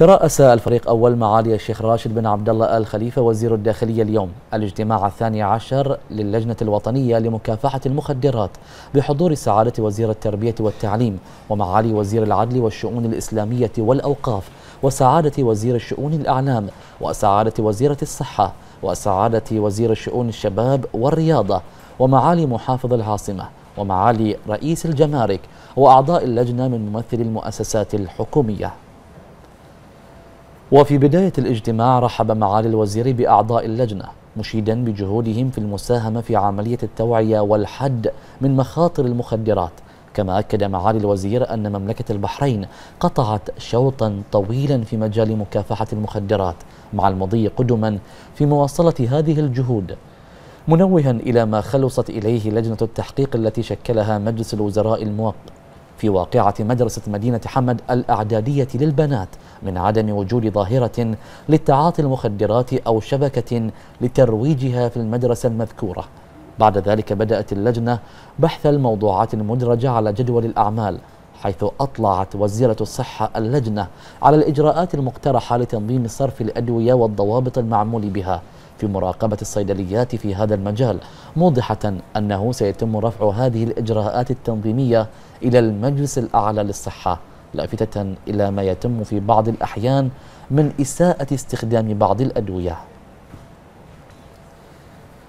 ترأس الفريق أول معالي الشيخ راشد بن عبد الله آل خليفة وزير الداخلية اليوم الاجتماع الثاني عشر للجنة الوطنية لمكافحة المخدرات بحضور سعادة وزير التربية والتعليم ومعالي وزير العدل والشؤون الإسلامية والأوقاف وسعادة وزير الشؤون الأعلام وسعادة وزيرة الصحة وسعادة وزير الشؤون الشباب والرياضة ومعالي محافظ العاصمة ومعالي رئيس الجمارك وأعضاء اللجنة من ممثلي المؤسسات الحكومية وفي بداية الاجتماع رحب معالي الوزير بأعضاء اللجنة مشيدا بجهودهم في المساهمة في عملية التوعية والحد من مخاطر المخدرات كما أكد معالي الوزير أن مملكة البحرين قطعت شوطا طويلا في مجال مكافحة المخدرات مع المضي قدما في مواصلة هذه الجهود منوها إلى ما خلصت إليه لجنة التحقيق التي شكلها مجلس الوزراء الموقت في واقعة مدرسة مدينة حمد الأعدادية للبنات من عدم وجود ظاهرة للتعاطي المخدرات أو شبكة لترويجها في المدرسة المذكورة بعد ذلك بدأت اللجنة بحث الموضوعات المدرجة على جدول الأعمال حيث أطلعت وزيرة الصحة اللجنة على الإجراءات المقترحة لتنظيم صرف الأدوية والضوابط المعمول بها في مراقبة الصيدليات في هذا المجال موضحة أنه سيتم رفع هذه الإجراءات التنظيمية إلى المجلس الأعلى للصحة لافتة إلى ما يتم في بعض الأحيان من إساءة استخدام بعض الأدوية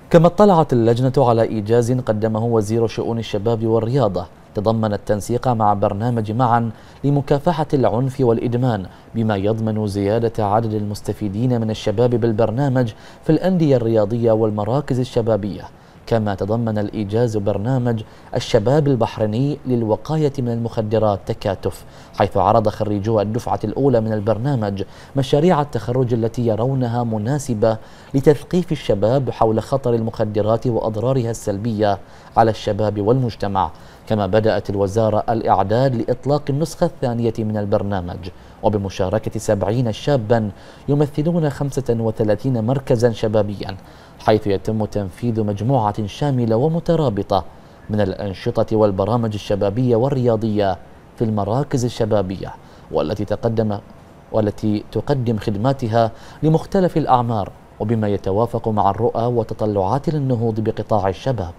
كما اطلعت اللجنة على إيجاز قدمه وزير شؤون الشباب والرياضة تضمن التنسيق مع برنامج معا لمكافحة العنف والإدمان بما يضمن زيادة عدد المستفيدين من الشباب بالبرنامج في الأندية الرياضية والمراكز الشبابية كما تضمن الإيجاز برنامج الشباب البحريني للوقاية من المخدرات تكاتف حيث عرض خريجو الدفعة الأولى من البرنامج مشاريع التخرج التي يرونها مناسبة لتثقيف الشباب حول خطر المخدرات وأضرارها السلبية على الشباب والمجتمع كما بدأت الوزارة الإعداد لإطلاق النسخة الثانية من البرنامج وبمشاركة سبعين شابا يمثلون خمسة وثلاثين مركزا شبابيا حيث يتم تنفيذ مجموعة شاملة ومترابطة من الأنشطة والبرامج الشبابية والرياضية في المراكز الشبابية والتي تقدم والتي تقدم خدماتها لمختلف الأعمار وبما يتوافق مع الرؤى وتطلعات النهوض بقطاع الشباب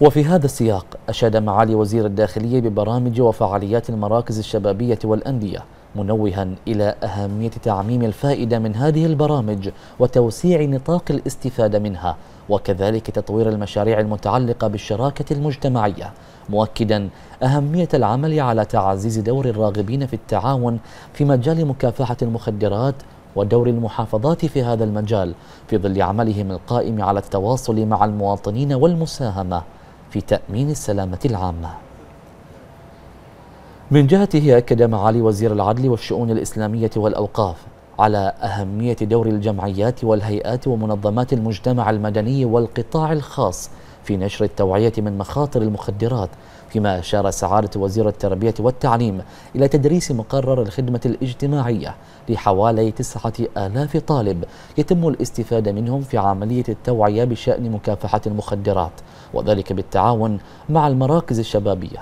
وفي هذا السياق أشاد معالي وزير الداخلية ببرامج وفعاليات المراكز الشبابية والأندية منوها إلى أهمية تعميم الفائدة من هذه البرامج وتوسيع نطاق الاستفادة منها وكذلك تطوير المشاريع المتعلقة بالشراكة المجتمعية مؤكدا أهمية العمل على تعزيز دور الراغبين في التعاون في مجال مكافحة المخدرات ودور المحافظات في هذا المجال في ظل عملهم القائم على التواصل مع المواطنين والمساهمه في تأمين السلامة العامة من جهته أكد معالي وزير العدل والشؤون الإسلامية والأوقاف على أهمية دور الجمعيات والهيئات ومنظمات المجتمع المدني والقطاع الخاص في نشر التوعية من مخاطر المخدرات فيما أشار سعادة وزير التربية والتعليم إلى تدريس مقرر الخدمة الاجتماعية لحوالي تسعة آلاف طالب يتم الاستفادة منهم في عملية التوعية بشأن مكافحة المخدرات وذلك بالتعاون مع المراكز الشبابية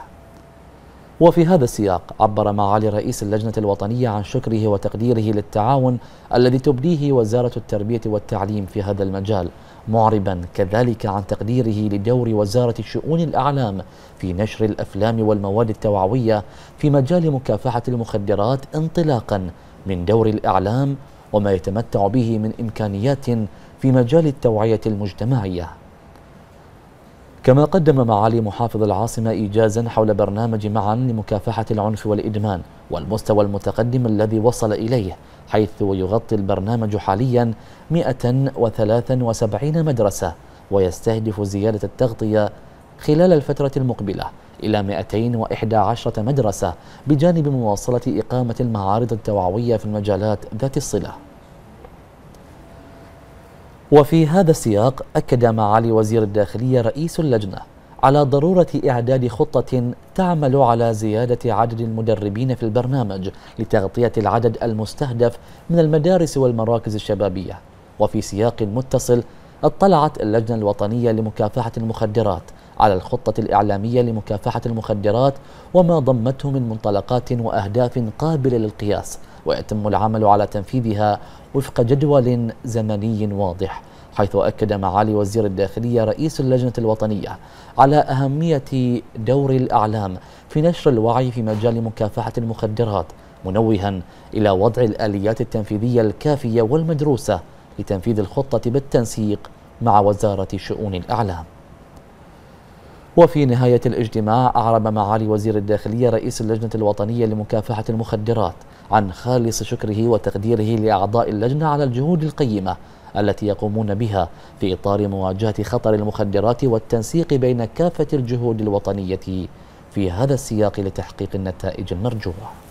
وفي هذا السياق عبر معالي رئيس اللجنة الوطنية عن شكره وتقديره للتعاون الذي تبديه وزارة التربية والتعليم في هذا المجال معربا كذلك عن تقديره لدور وزارة شؤون الأعلام في نشر الأفلام والمواد التوعوية في مجال مكافحة المخدرات انطلاقا من دور الإعلام وما يتمتع به من إمكانيات في مجال التوعية المجتمعية كما قدم معالي محافظ العاصمة إيجازا حول برنامج معا لمكافحة العنف والإدمان والمستوى المتقدم الذي وصل إليه حيث يغطي البرنامج حاليا 173 مدرسة ويستهدف زيادة التغطية خلال الفترة المقبلة إلى 211 مدرسة بجانب مواصلة إقامة المعارض التوعوية في المجالات ذات الصلة وفي هذا السياق أكد معالي وزير الداخلية رئيس اللجنة على ضرورة إعداد خطة تعمل على زيادة عدد المدربين في البرنامج لتغطية العدد المستهدف من المدارس والمراكز الشبابية وفي سياق متصل اطلعت اللجنة الوطنية لمكافحة المخدرات على الخطة الإعلامية لمكافحة المخدرات وما ضمته من منطلقات وأهداف قابلة للقياس ويتم العمل على تنفيذها وفق جدول زمني واضح حيث أكد معالي وزير الداخلية رئيس اللجنة الوطنية على أهمية دور الأعلام في نشر الوعي في مجال مكافحة المخدرات منوها إلى وضع الآليات التنفيذية الكافية والمدروسة لتنفيذ الخطة بالتنسيق مع وزارة شؤون الأعلام وفي نهاية الاجتماع أعرب معالي وزير الداخلية رئيس اللجنة الوطنية لمكافحة المخدرات عن خالص شكره وتقديره لأعضاء اللجنة على الجهود القيمة التي يقومون بها في إطار مواجهة خطر المخدرات والتنسيق بين كافة الجهود الوطنية في هذا السياق لتحقيق النتائج المرجوه